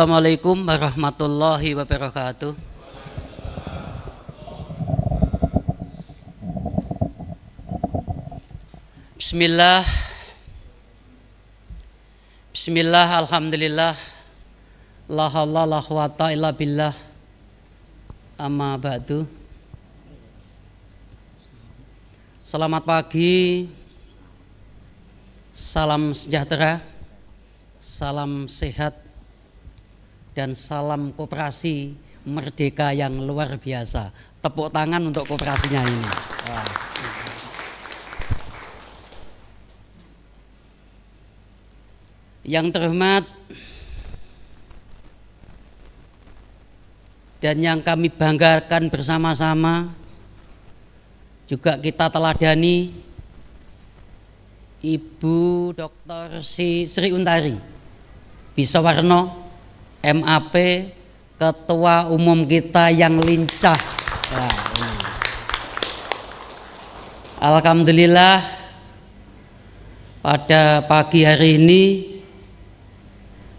Assalamualaikum warahmatullahi wabarakatuh. Bismillah. Bismillah, alhamdulillah. La haula la quwata illa billah. Amma ba'du. Selamat pagi. Salam sejahtera. Salam sehat dan salam kooperasi merdeka yang luar biasa. Tepuk tangan untuk kooperasinya ini. Yang terhormat dan yang kami banggakan bersama-sama juga kita teladani Ibu Dr. Sri Untari Warno MAP ketua umum kita yang lincah. Ya, Alhamdulillah pada pagi hari ini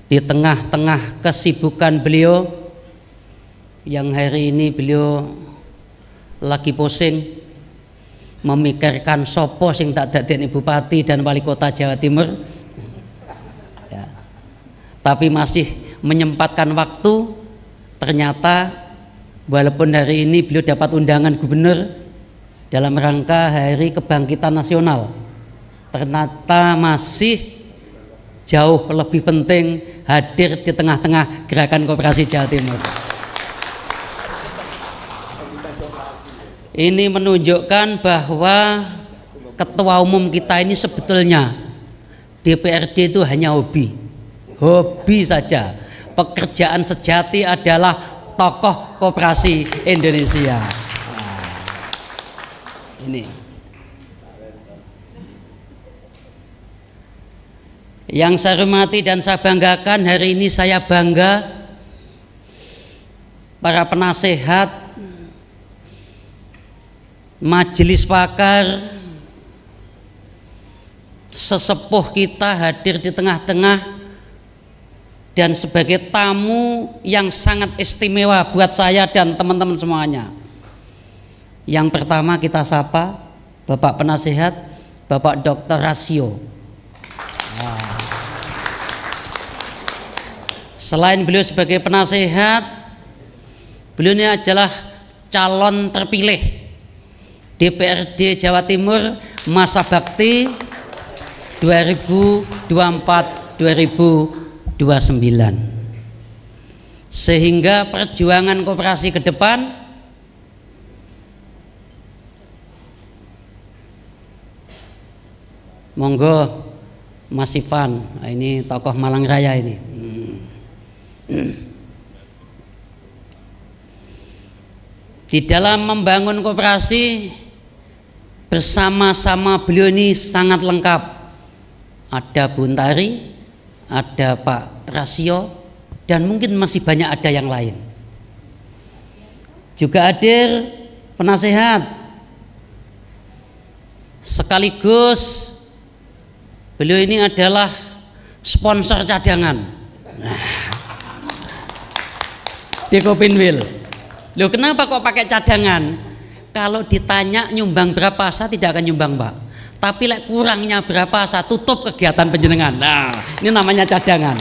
di tengah-tengah kesibukan beliau yang hari ini beliau lagi pusing memikirkan sopo sing tak dadekne bupati dan wali kota Jawa Timur. Ya. Tapi masih menyempatkan waktu ternyata walaupun hari ini beliau dapat undangan gubernur dalam rangka hari kebangkitan nasional ternyata masih jauh lebih penting hadir di tengah-tengah gerakan kooperasi Jawa Timur ini menunjukkan bahwa ketua umum kita ini sebetulnya DPRD itu hanya hobi hobi saja pekerjaan sejati adalah tokoh koperasi Indonesia. Nah, ini. Yang saya hormati dan saya banggakan hari ini saya bangga para penasehat, majelis pakar, sesepuh kita hadir di tengah-tengah dan sebagai tamu yang sangat istimewa buat saya dan teman-teman semuanya. Yang pertama kita sapa Bapak Penasehat, Bapak Dr. Rasio. Selain beliau sebagai penasehat, beliau ini adalah calon terpilih DPRD Jawa Timur masa bakti 2024 29 sehingga perjuangan koperasi ke depan monggo Mas Ivan nah, ini tokoh Malang Raya ini di dalam membangun koperasi bersama-sama beliau ini sangat lengkap ada Buntari ada Pak Rasio, dan mungkin masih banyak ada yang lain. Juga hadir penasehat sekaligus beliau ini adalah sponsor cadangan. Nah, di Kopinwil. Loh kenapa kok pakai cadangan? Kalau ditanya nyumbang berapa, saya tidak akan nyumbang, Pak. Tapi lek kurangnya berapa saya tutup kegiatan penjenengan. Nah, ini namanya cadangan.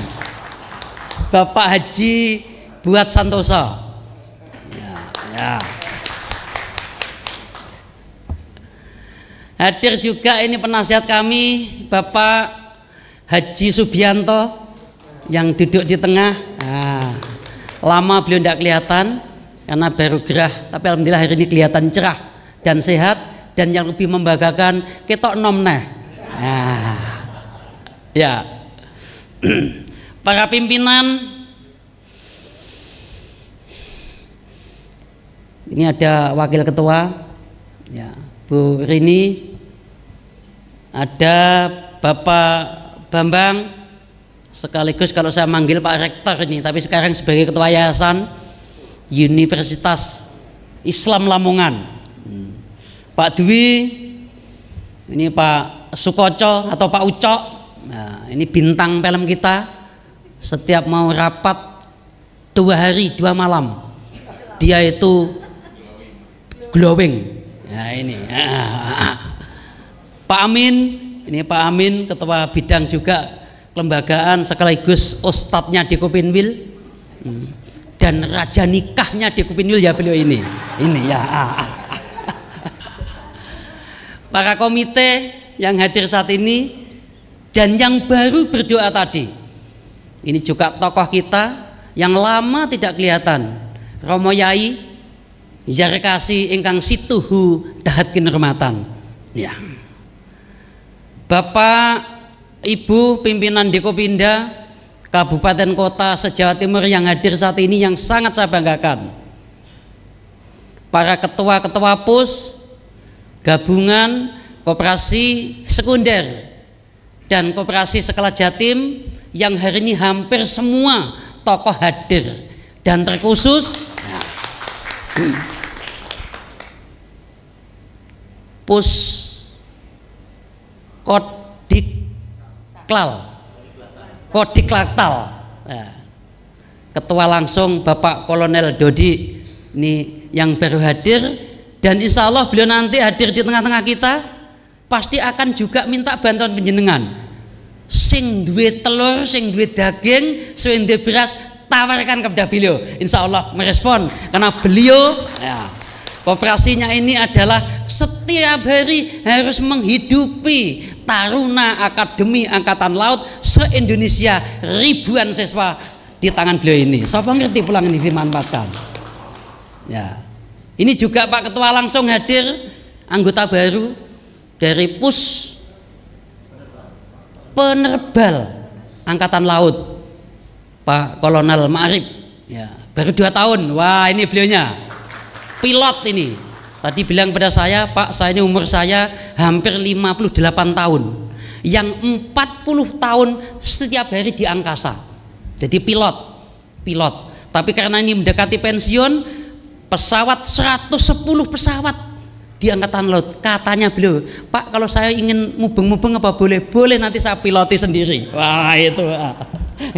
Bapak Haji buat Santoso. Ya, ya. Hadir juga ini penasihat kami Bapak Haji Subianto yang duduk di tengah. Nah, lama beliau tidak kelihatan karena baru gerah, tapi alhamdulillah hari ini kelihatan cerah dan sehat dan yang lebih membanggakan ketok nom nah. ya para pimpinan ini ada wakil ketua ya Bu Rini ada Bapak Bambang sekaligus kalau saya manggil Pak Rektor ini tapi sekarang sebagai ketua yayasan Universitas Islam Lamongan Pak Dwi, ini Pak Sukoco atau Pak Ucok. Nah, ini bintang film kita. Setiap mau rapat dua hari dua malam, dia itu glowing. Nah ini. Pak Amin, ini Pak Amin ketua bidang juga kelembagaan sekaligus ustadznya di Kupinwil hmm. dan raja nikahnya di Kupinwil ya beliau ini. Ini ya. Ah, ah para komite yang hadir saat ini dan yang baru berdoa tadi. Ini juga tokoh kita yang lama tidak kelihatan. Romo Yai Jarkasi ingkang situhu dahat kinermatan. Ya. Bapak Ibu pimpinan Dekopinda Kabupaten Kota Sejawa Timur yang hadir saat ini yang sangat saya banggakan. Para ketua-ketua PUS, gabungan koperasi sekunder dan koperasi sekolah jatim yang hari ini hampir semua tokoh hadir dan terkhusus pus kodiklal kodiklatal ya. ketua langsung Bapak Kolonel Dodi ini yang baru hadir dan insya Allah beliau nanti hadir di tengah-tengah kita pasti akan juga minta bantuan penjenengan sing duwe telur, sing duwe daging, sing duwe beras tawarkan kepada beliau insya Allah merespon karena beliau ya, kooperasinya ini adalah setiap hari harus menghidupi Taruna Akademi Angkatan Laut se-Indonesia ribuan siswa di tangan beliau ini. Siapa ngerti pulang ini dimanfaatkan? Ya. Ini juga Pak Ketua langsung hadir anggota baru dari PUS penerbal angkatan laut Pak Kolonel Marib ya baru dua tahun wah ini beliaunya pilot ini tadi bilang pada saya Pak saya ini umur saya hampir 58 tahun yang 40 tahun setiap hari di angkasa jadi pilot pilot tapi karena ini mendekati pensiun pesawat 110 pesawat di angkatan laut katanya beliau pak kalau saya ingin mubeng-mubeng apa boleh boleh nanti saya piloti sendiri wah itu ah.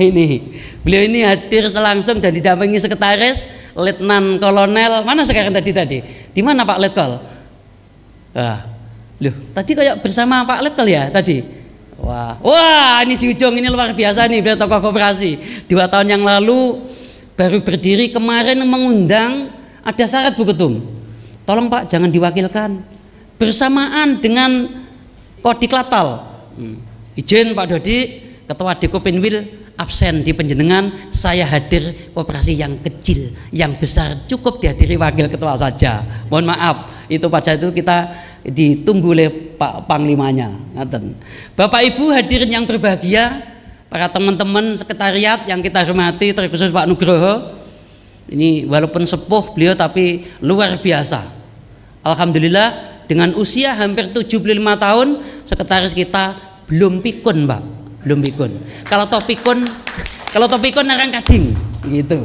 ini beliau ini hadir langsung dan didampingi sekretaris letnan kolonel mana sekarang tadi tadi di mana pak letkol ah loh tadi kayak bersama pak letkol ya tadi Wah, wah ini di ujung ini luar biasa nih beliau tokoh koperasi. Dua tahun yang lalu baru berdiri kemarin mengundang ada syarat Bu Ketum. Tolong Pak jangan diwakilkan. Bersamaan dengan Kodik Latal. Hmm. Izin Pak Dodi, Ketua Dekopinwil absen di penjenengan, saya hadir operasi yang kecil, yang besar cukup dihadiri wakil ketua saja. Mohon maaf, itu pada itu kita ditunggu oleh Pak Panglimanya. Ngaten. Bapak Ibu hadirin yang berbahagia, para teman-teman sekretariat yang kita hormati terkhusus Pak Nugroho, ini walaupun sepuh beliau tapi luar biasa. Alhamdulillah dengan usia hampir 75 tahun sekretaris kita belum pikun, Pak. Belum pikun. Kalau toh pikun, kalau toh pikun orang kading gitu.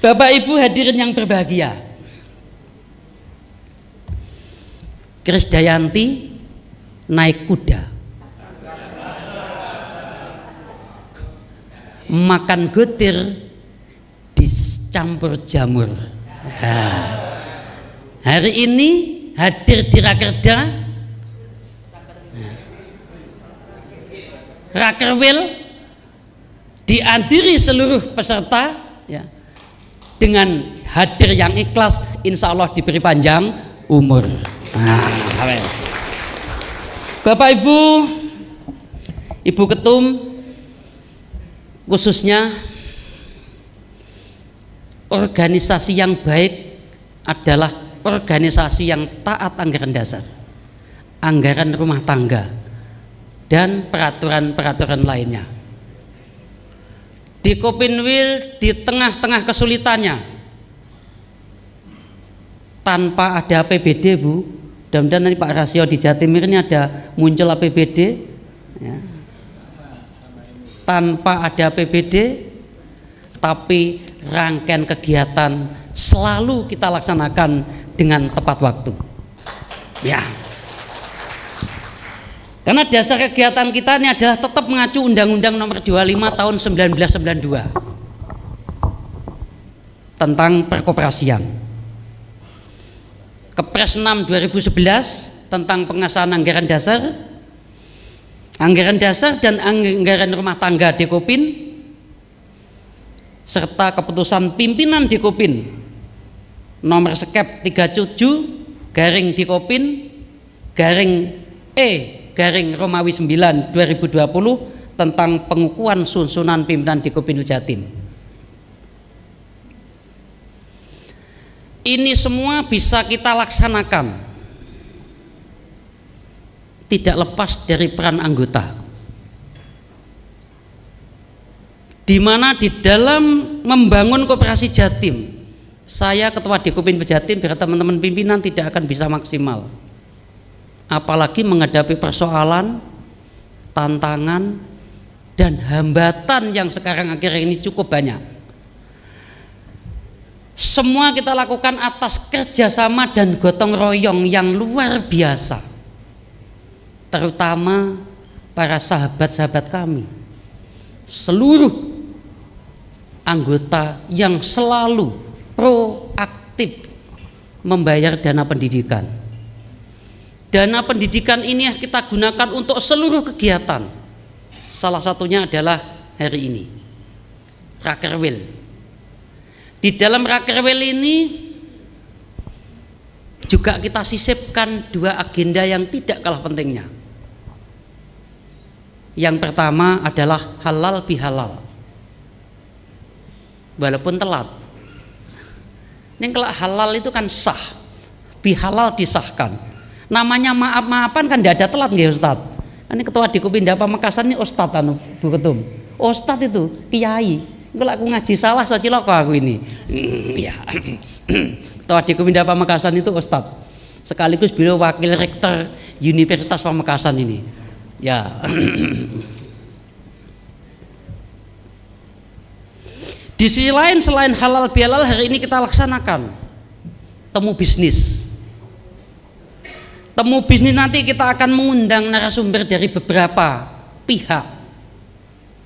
Bapak Ibu hadirin yang berbahagia. Kris Dayanti naik kuda. Makan getir campur jamur. Ha. Ya. Hari ini hadir di Rakerda ya. Rakerwil dihadiri seluruh peserta ya, dengan hadir yang ikhlas insya Allah diberi panjang umur nah, Bapak Ibu Ibu Ketum khususnya organisasi yang baik adalah organisasi yang taat anggaran dasar, anggaran rumah tangga, dan peraturan-peraturan lainnya. Di Kopinwil, di tengah-tengah kesulitannya, tanpa ada APBD, Bu, mudah-mudahan nanti Pak Rasio di Jatimir ini ada muncul APBD, ya. tanpa ada APBD, tapi rangkaian kegiatan selalu kita laksanakan dengan tepat waktu. Ya. Karena dasar kegiatan kita ini adalah tetap mengacu Undang-Undang Nomor 25 Tahun 1992 tentang perkoperasian. Kepres 6 2011 tentang pengesahan anggaran dasar, anggaran dasar dan anggaran rumah tangga Dekopin serta keputusan pimpinan Dikopin nomor skep 37 garing Dikopin garing E garing Romawi 9 2020 tentang pengukuhan susunan pimpinan Dikopin Jatim. ini semua bisa kita laksanakan tidak lepas dari peran anggota di mana di dalam membangun koperasi Jatim saya ketua Dekupin Jatim berkata teman-teman pimpinan tidak akan bisa maksimal apalagi menghadapi persoalan tantangan dan hambatan yang sekarang akhirnya ini cukup banyak semua kita lakukan atas kerjasama dan gotong royong yang luar biasa terutama para sahabat-sahabat kami seluruh anggota yang selalu proaktif membayar dana pendidikan. Dana pendidikan ini kita gunakan untuk seluruh kegiatan. Salah satunya adalah hari ini. Rakerwil. Di dalam Rakerwil ini juga kita sisipkan dua agenda yang tidak kalah pentingnya. Yang pertama adalah halal bihalal walaupun telat. Ini kalau halal itu kan sah, bihalal disahkan. Namanya maaf maafan kan tidak ada telat nggih Ustaz. Ini ketua di Kupindah Pamekasan ini Ustaz anu Bu Ketum. Ustaz itu kiai. Kalau aku ngaji salah saya cilok aku ini. Hmm, ya. ketua di Kupindah Pamekasan itu Ustaz. Sekaligus beliau wakil rektor Universitas Pamekasan ini. Ya. Di sisi lain selain halal bihalal hari ini kita laksanakan temu bisnis. Temu bisnis nanti kita akan mengundang narasumber dari beberapa pihak.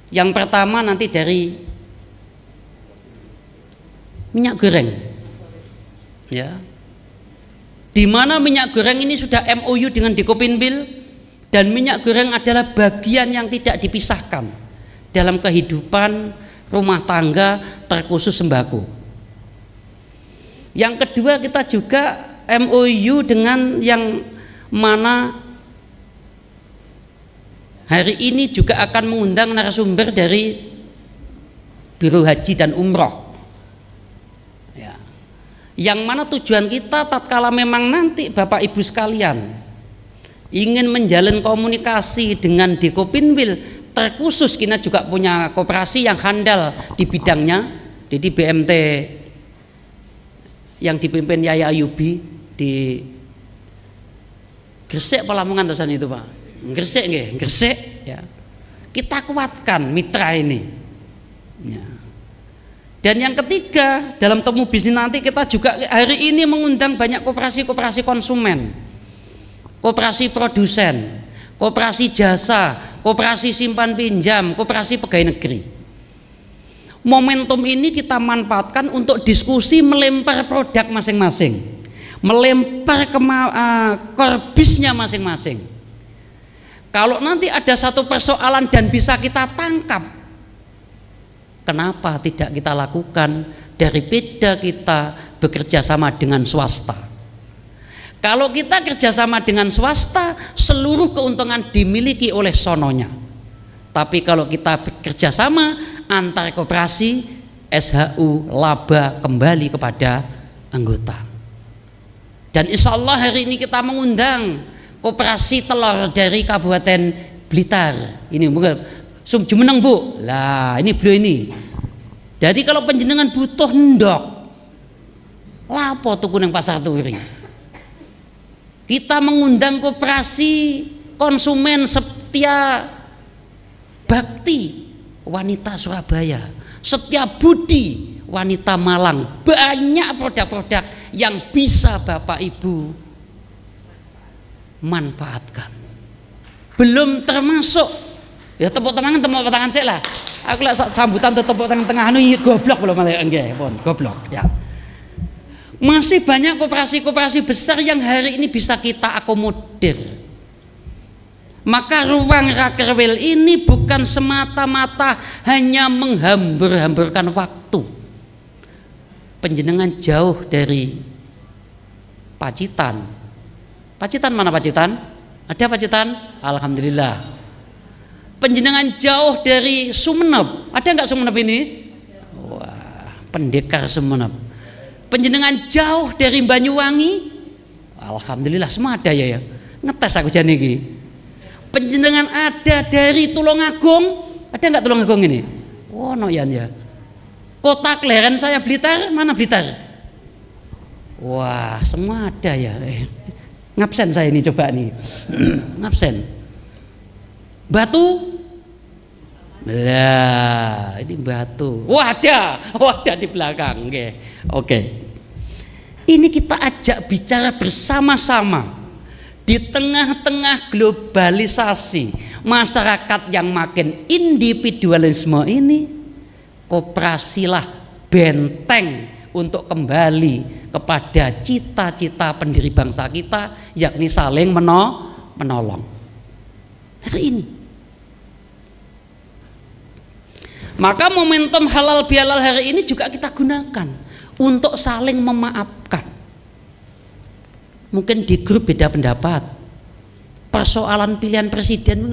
Yang pertama nanti dari minyak goreng. Ya. Di mana minyak goreng ini sudah MOU dengan Dikopinbil dan minyak goreng adalah bagian yang tidak dipisahkan dalam kehidupan rumah tangga terkhusus sembako. Yang kedua kita juga MOU dengan yang mana hari ini juga akan mengundang narasumber dari Biro Haji dan Umroh. Ya. Yang mana tujuan kita tatkala memang nanti Bapak Ibu sekalian ingin menjalin komunikasi dengan Dekopinwil terkhusus kita juga punya koperasi yang handal di bidangnya jadi BMT yang dipimpin Yaya Ayubi di Gresik Palamungan terusan itu Pak Gresik nggih Gresik ya kita kuatkan mitra ini ya. dan yang ketiga dalam temu bisnis nanti kita juga hari ini mengundang banyak koperasi-koperasi konsumen koperasi produsen koperasi jasa koperasi simpan pinjam, koperasi pegawai negeri. Momentum ini kita manfaatkan untuk diskusi melempar produk masing-masing, melempar ke eh, korbisnya masing-masing. Kalau nanti ada satu persoalan dan bisa kita tangkap, kenapa tidak kita lakukan dari beda kita bekerja sama dengan swasta? Kalau kita kerjasama dengan swasta, seluruh keuntungan dimiliki oleh sononya. Tapi kalau kita kerjasama antar koperasi, SHU laba kembali kepada anggota. Dan insya Allah hari ini kita mengundang koperasi telur dari Kabupaten Blitar. Ini bukan Sumjumeneng bu, lah ini beliau ini. Jadi kalau penjenengan butuh ndok, lapo tuh kuning pasar turi kita mengundang koperasi konsumen setia bakti wanita Surabaya, setia budi wanita Malang. Banyak produk-produk yang bisa Bapak Ibu manfaatkan. Belum termasuk Ya tepuk tangan, tepuk tangan saya lah. Aku lah sambutan tuh tepuk tangan tengah anu, ini iya, goblok belum malah enggak, pon goblok ya. Masih banyak koperasi-koperasi besar yang hari ini bisa kita akomodir. Maka ruang rakerwil ini bukan semata-mata hanya menghambur-hamburkan waktu. Penjenengan jauh dari Pacitan. Pacitan mana Pacitan? Ada Pacitan? Alhamdulillah. Penjenengan jauh dari Sumenep. Ada nggak Sumenep ini? Wah, pendekar Sumenep. Penjenengan jauh dari Banyuwangi. Alhamdulillah semua ada ya ya. Ngetes aku jani ini. Penjenengan ada dari Tulungagung. Ada nggak Tulungagung ini? Oh, no ya. Kota kelahiran saya Blitar, mana Blitar? Wah, semua ada ya. Eh, ngabsen saya ini coba nih. ngabsen. Batu lah, ini batu. Wadah, wadah di belakang. Oke. Okay. Okay. Ini kita ajak bicara bersama-sama di tengah-tengah globalisasi masyarakat yang makin individualisme ini kooperasilah benteng untuk kembali kepada cita-cita pendiri bangsa kita yakni saling menolong. Hari nah, ini Maka momentum halal bihalal hari ini juga kita gunakan untuk saling memaafkan. Mungkin di grup beda pendapat. Persoalan pilihan presiden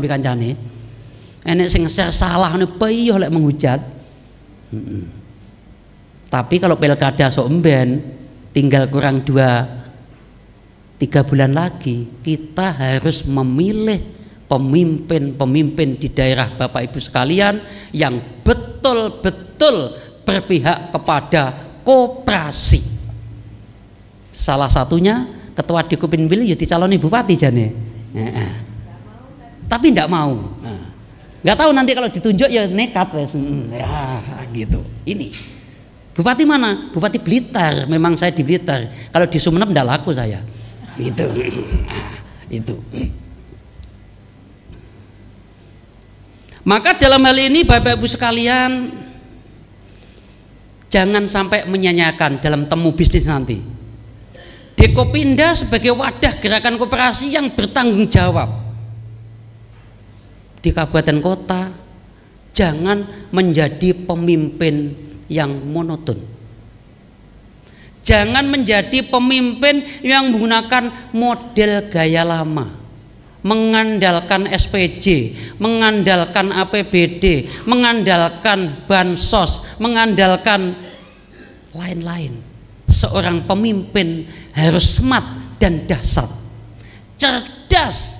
bi kancane. Enek sing sengsara salah ne payuh lek menghujat. Tapi kalau pilkada sok emben tinggal kurang dua tiga bulan lagi kita harus memilih pemimpin-pemimpin di daerah Bapak Ibu sekalian yang betul-betul berpihak kepada koperasi. Salah satunya ketua Dikupin Bili ya dicaloni bupati jane. tapi tidak mau. Nggak tahu nanti kalau ditunjuk ya nekat wes. Hmm, ya gitu. Ini bupati mana? Bupati Blitar. Memang saya di Blitar. Kalau di Sumeneb tidak laku saya. Gitu. Itu. Maka dalam hal ini Bapak Ibu sekalian jangan sampai menyanyiakan dalam temu bisnis nanti. Dekopinda sebagai wadah gerakan koperasi yang bertanggung jawab di kabupaten kota jangan menjadi pemimpin yang monoton. Jangan menjadi pemimpin yang menggunakan model gaya lama mengandalkan SPJ, mengandalkan APBD, mengandalkan bansos, mengandalkan lain-lain. Seorang pemimpin harus smart dan dasar, cerdas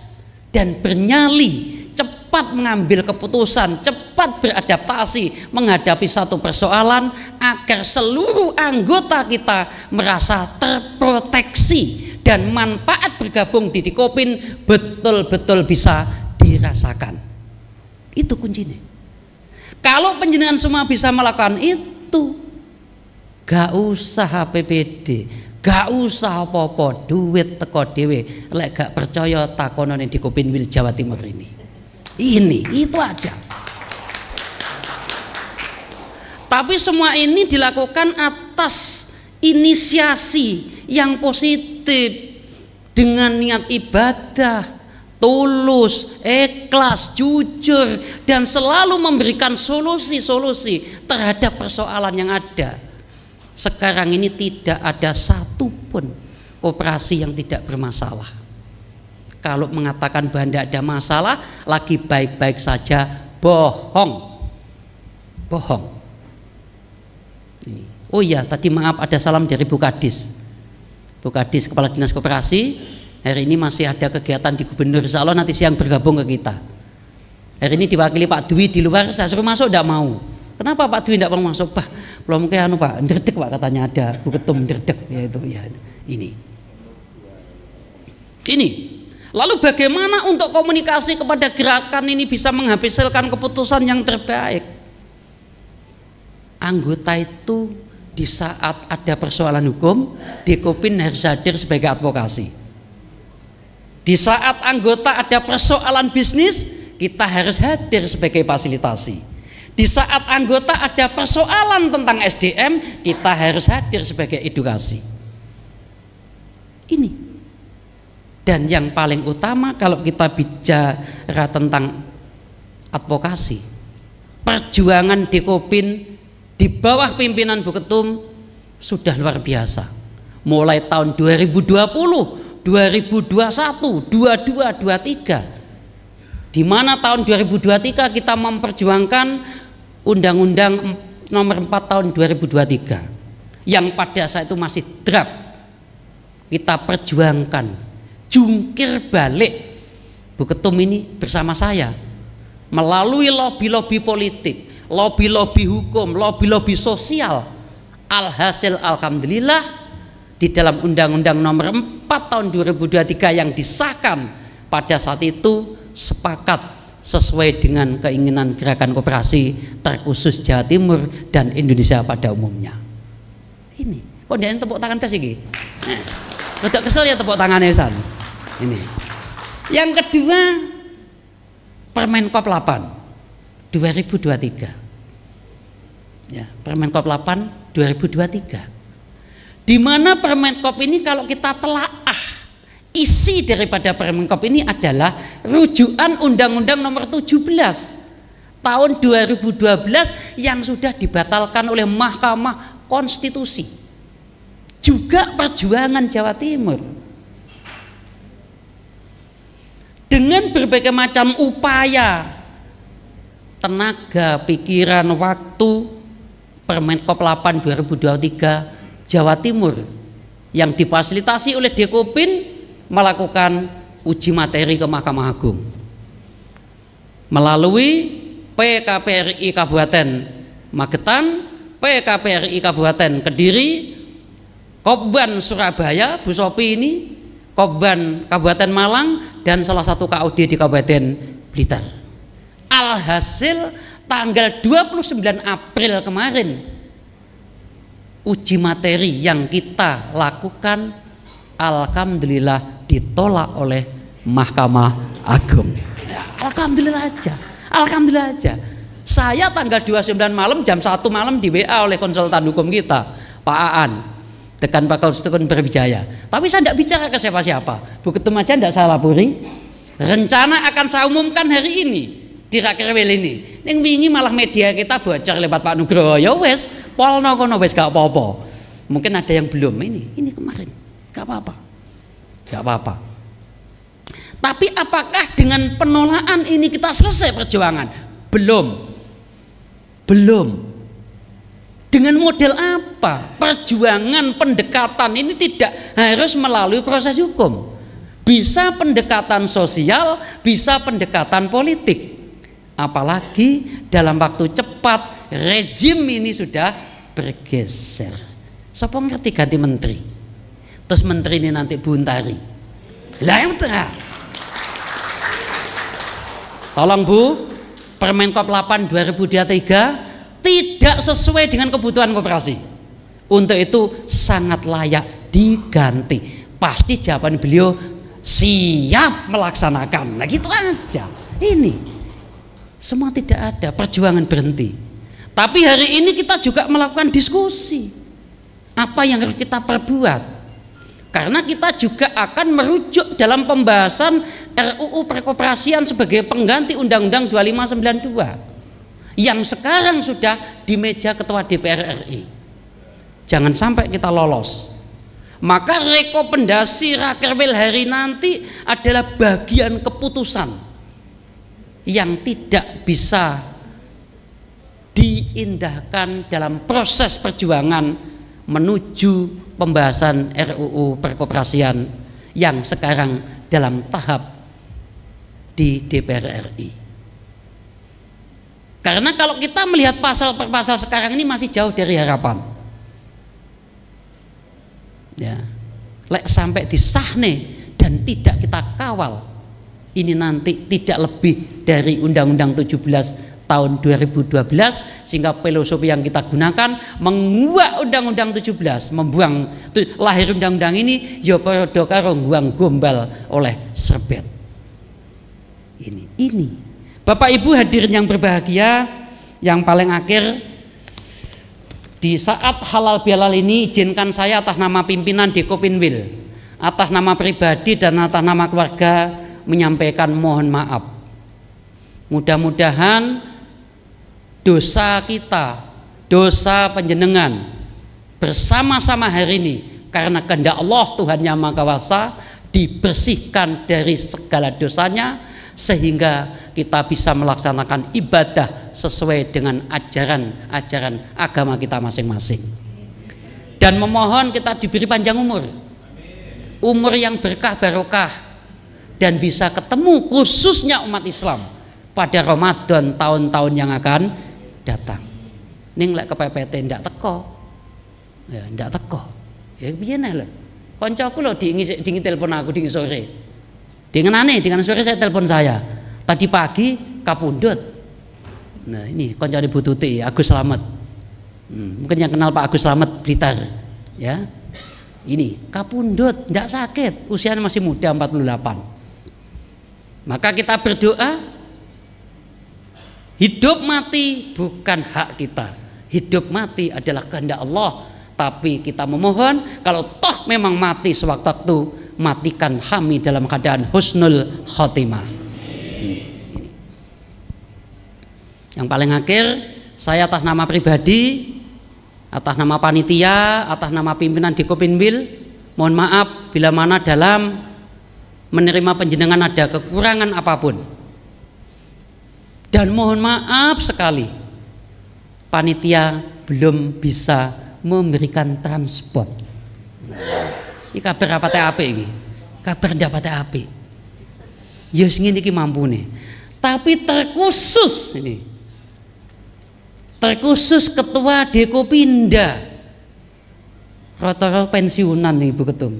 dan bernyali, cepat mengambil keputusan, cepat beradaptasi menghadapi satu persoalan agar seluruh anggota kita merasa terproteksi dan manfaat bergabung di Dikopin betul-betul bisa dirasakan. Itu kuncinya. Kalau penjenengan semua bisa melakukan itu, gak usah PPD, gak usah apa-apa, duit teko dewe, lek gak percaya yang Dikopin Wil Jawa Timur ini. Ini, itu aja. Tapi semua ini dilakukan atas inisiasi yang positif dengan niat ibadah tulus, ikhlas, jujur dan selalu memberikan solusi-solusi terhadap persoalan yang ada. Sekarang ini tidak ada satupun koperasi yang tidak bermasalah. Kalau mengatakan bahwa tidak ada masalah, lagi baik-baik saja, bohong. Bohong. Oh iya, tadi maaf ada salam dari Bu Kadis. Bu Kepala Dinas Koperasi hari ini masih ada kegiatan di Gubernur Insya nanti siang bergabung ke kita hari ini diwakili Pak Dwi di luar saya suruh masuk tidak mau kenapa Pak Dwi tidak mau masuk Pak belum kayak anu Pak nderdek Pak katanya ada Bu Ketum nderdek ya itu ya ini ini lalu bagaimana untuk komunikasi kepada gerakan ini bisa menghasilkan keputusan yang terbaik anggota itu di saat ada persoalan hukum, Dekopin harus hadir sebagai advokasi. Di saat anggota ada persoalan bisnis, kita harus hadir sebagai fasilitasi. Di saat anggota ada persoalan tentang SDM, kita harus hadir sebagai edukasi. Ini. Dan yang paling utama kalau kita bicara tentang advokasi, perjuangan Dekopin di bawah pimpinan Ketum sudah luar biasa. Mulai tahun 2020, 2021, 22, 23. Di mana tahun 2023 kita memperjuangkan Undang-Undang nomor 4 tahun 2023 yang pada saat itu masih draft kita perjuangkan jungkir balik Ketum ini bersama saya melalui lobi-lobi politik lobi-lobi hukum, lobi-lobi sosial. Alhasil alhamdulillah di dalam Undang-Undang Nomor 4 tahun 2023 yang disahkan pada saat itu sepakat sesuai dengan keinginan gerakan kooperasi terkhusus Jawa Timur dan Indonesia pada umumnya. Ini, kok dia tepuk tangan kasih ini? Tidak kesel ya tepuk tangannya San. Ini. Yang kedua, Permen 8. 2023. Ya, Permenkop 8 2023. Di mana Permenkop ini kalau kita telaah isi daripada Permenkop ini adalah rujukan Undang-Undang Nomor 17 tahun 2012 yang sudah dibatalkan oleh Mahkamah Konstitusi. Juga perjuangan Jawa Timur. Dengan berbagai macam upaya tenaga, pikiran, waktu Permenkop 8 2023 Jawa Timur yang difasilitasi oleh Dekopin melakukan uji materi ke Mahkamah Agung melalui PKPRI Kabupaten Magetan, PKPRI Kabupaten Kediri, Kobban Surabaya, Bu Sopi ini, Kobban Kabupaten Malang, dan salah satu KOD di Kabupaten Blitar. Alhasil tanggal 29 April kemarin uji materi yang kita lakukan alhamdulillah ditolak oleh Mahkamah Agung. Ya, alhamdulillah aja. Alhamdulillah aja. Saya tanggal 29 malam jam 1 malam di WA oleh konsultan hukum kita, Pak Aan, dekan Pak Stukun berbijaya Tapi saya tidak bicara ke siapa-siapa. Buketum aja tidak saya lapori. Rencana akan saya umumkan hari ini Kira-kira ini, yang wingi malah media kita bocor lewat Pak Nugroho. Ya wes, polno kono wes gak apa-apa. Mungkin ada yang belum ini, ini kemarin. Gak apa-apa. Gak apa-apa. Tapi apakah dengan penolakan ini kita selesai perjuangan? Belum. Belum. Dengan model apa? Perjuangan pendekatan ini tidak harus melalui proses hukum. Bisa pendekatan sosial, bisa pendekatan politik. Apalagi dalam waktu cepat rezim ini sudah bergeser. Sopo ngerti ganti menteri? Terus menteri ini nanti buntari. Lah yang tengah. Tolong Bu, Permenkop 8 2023 tidak sesuai dengan kebutuhan koperasi. Untuk itu sangat layak diganti. Pasti jawaban beliau siap melaksanakan. Nah gitu aja. Ini semua tidak ada, perjuangan berhenti. Tapi hari ini kita juga melakukan diskusi. Apa yang harus kita perbuat? Karena kita juga akan merujuk dalam pembahasan RUU perkoperasian sebagai pengganti Undang-Undang 2592 yang sekarang sudah di meja Ketua DPR RI. Jangan sampai kita lolos. Maka rekomendasi Rakerwil hari nanti adalah bagian keputusan yang tidak bisa diindahkan dalam proses perjuangan menuju pembahasan RUU perkoperasian yang sekarang dalam tahap di DPR RI. Karena kalau kita melihat pasal per pasal sekarang ini masih jauh dari harapan. Ya. Lek sampai disahne dan tidak kita kawal ini nanti tidak lebih dari Undang-Undang 17 tahun 2012 sehingga filosofi yang kita gunakan menguak Undang-Undang 17 membuang lahir Undang-Undang ini ya karo buang gombal oleh serbet ini ini Bapak Ibu hadirin yang berbahagia yang paling akhir di saat halal bihalal ini izinkan saya atas nama pimpinan Dekopinwil atas nama pribadi dan atas nama keluarga menyampaikan mohon maaf. Mudah-mudahan dosa kita, dosa penjenengan bersama-sama hari ini karena kehendak Allah Tuhan yang Maha Kuasa dibersihkan dari segala dosanya sehingga kita bisa melaksanakan ibadah sesuai dengan ajaran-ajaran agama kita masing-masing. Dan memohon kita diberi panjang umur. Umur yang berkah barokah dan bisa ketemu khususnya umat Islam pada Ramadan tahun-tahun yang akan datang. Ning lek kepepet ndak teko. Ya ndak teko. Ya piye nek lho. Kancaku lho diingi diingi telepon aku diingi sore. Dengan aneh, dengan sore saya telepon saya. Tadi pagi kapundut. Nah ini kancane bututi Agus Slamet. Hmm, mungkin yang kenal Pak Agus Slamet Blitar ya. Ini kapundut, ndak sakit, usianya masih muda 48 maka kita berdoa Hidup mati bukan hak kita Hidup mati adalah kehendak Allah Tapi kita memohon Kalau toh memang mati sewaktu Matikan kami dalam keadaan husnul khotimah Yang paling akhir Saya atas nama pribadi Atas nama panitia Atas nama pimpinan di Kopinwil Mohon maaf bila mana dalam menerima penjenengan ada kekurangan apapun. Dan mohon maaf sekali, panitia belum bisa memberikan transport. Ini kabar apa TAP ini? Kabar apa TAP. ya ini mampu nih. Tapi terkhusus ini. Terkhusus ketua Dekopinda. Rotoro pensiunan nih Bu Ketum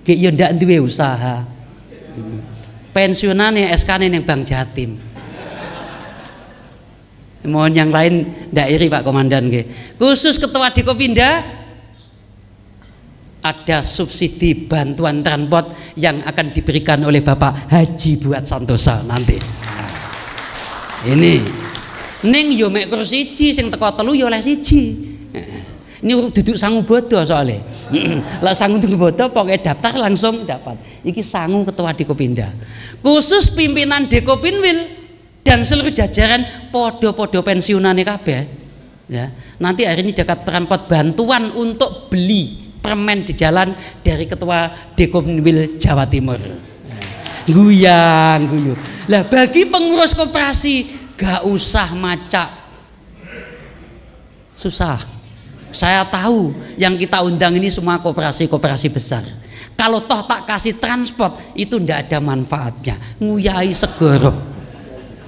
Ki yo ya ndak duwe usaha. Pensiunane SK-ne ning Bank Jatim. Mohon yang lain ndak iri Pak Komandan nggih. Khusus ketua di Kopinda ada subsidi bantuan transport yang akan diberikan oleh Bapak Haji Buat Santosa nanti. Nah, ini ning yo mek kursi siji sing teko telu yo oleh siji. Nah. Ini duduk sanggup bodoh soalnya. Lah sanggup duduk bodoh, pokoknya daftar langsung dapat. ini sanggup ketua Dekopinda. Khusus pimpinan Dekopinwil dan seluruh jajaran podo-podo pensiunan kabeh. Ya, nanti hari ini dekat perampot bantuan untuk beli permen di jalan dari ketua Dekopinwil Jawa Timur. Guyang, guyu. Lah bagi pengurus koperasi gak usah macak susah saya tahu yang kita undang ini semua kooperasi kooperasi besar. Kalau toh tak kasih transport itu tidak ada manfaatnya. Nguyai segoro.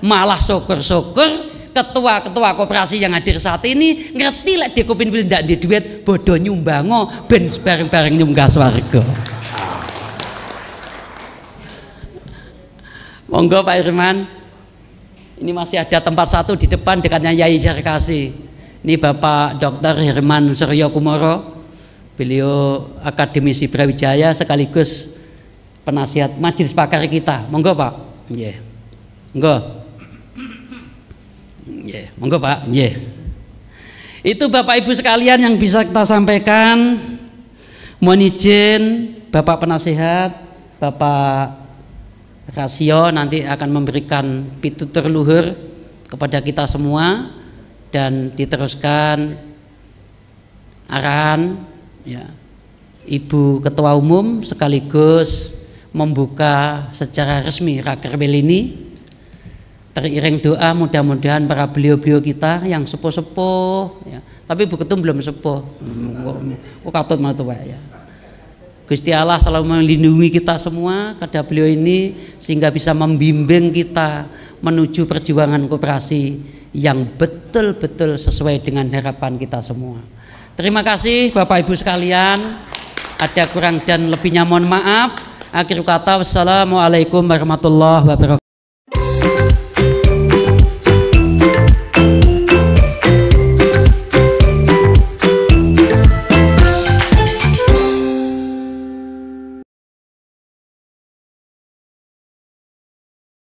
Malah syukur-syukur ketua-ketua kooperasi yang hadir saat ini ngerti lek kopin wil ndak di duit bodoh nyumbango ben bareng-bareng swarga. Monggo Pak Irman. Ini masih ada tempat satu di depan dekatnya Yai Jarkasi. Ini Bapak Dr. Herman Suryo Kumoro, beliau akademisi Brawijaya sekaligus penasihat majelis pakar kita. Monggo Pak. Nggih. Yeah. Monggo. yeah. monggo Pak. Nggih. Yeah. Itu Bapak Ibu sekalian yang bisa kita sampaikan. Mohon izin Bapak penasihat, Bapak Rasio nanti akan memberikan pitutur luhur kepada kita semua dan diteruskan arahan ya, Ibu Ketua Umum sekaligus membuka secara resmi Rakerbel ini teriring doa mudah-mudahan para beliau-beliau kita yang sepuh-sepuh ya. tapi Ibu Ketum belum sepuh hmm, kok katut malah tua ya Gusti Allah selalu melindungi kita semua kepada beliau ini sehingga bisa membimbing kita menuju perjuangan koperasi yang betul-betul sesuai dengan harapan kita semua. Terima kasih Bapak Ibu sekalian. Ada kurang dan lebihnya mohon maaf. Akhir kata wassalamualaikum warahmatullahi wabarakatuh.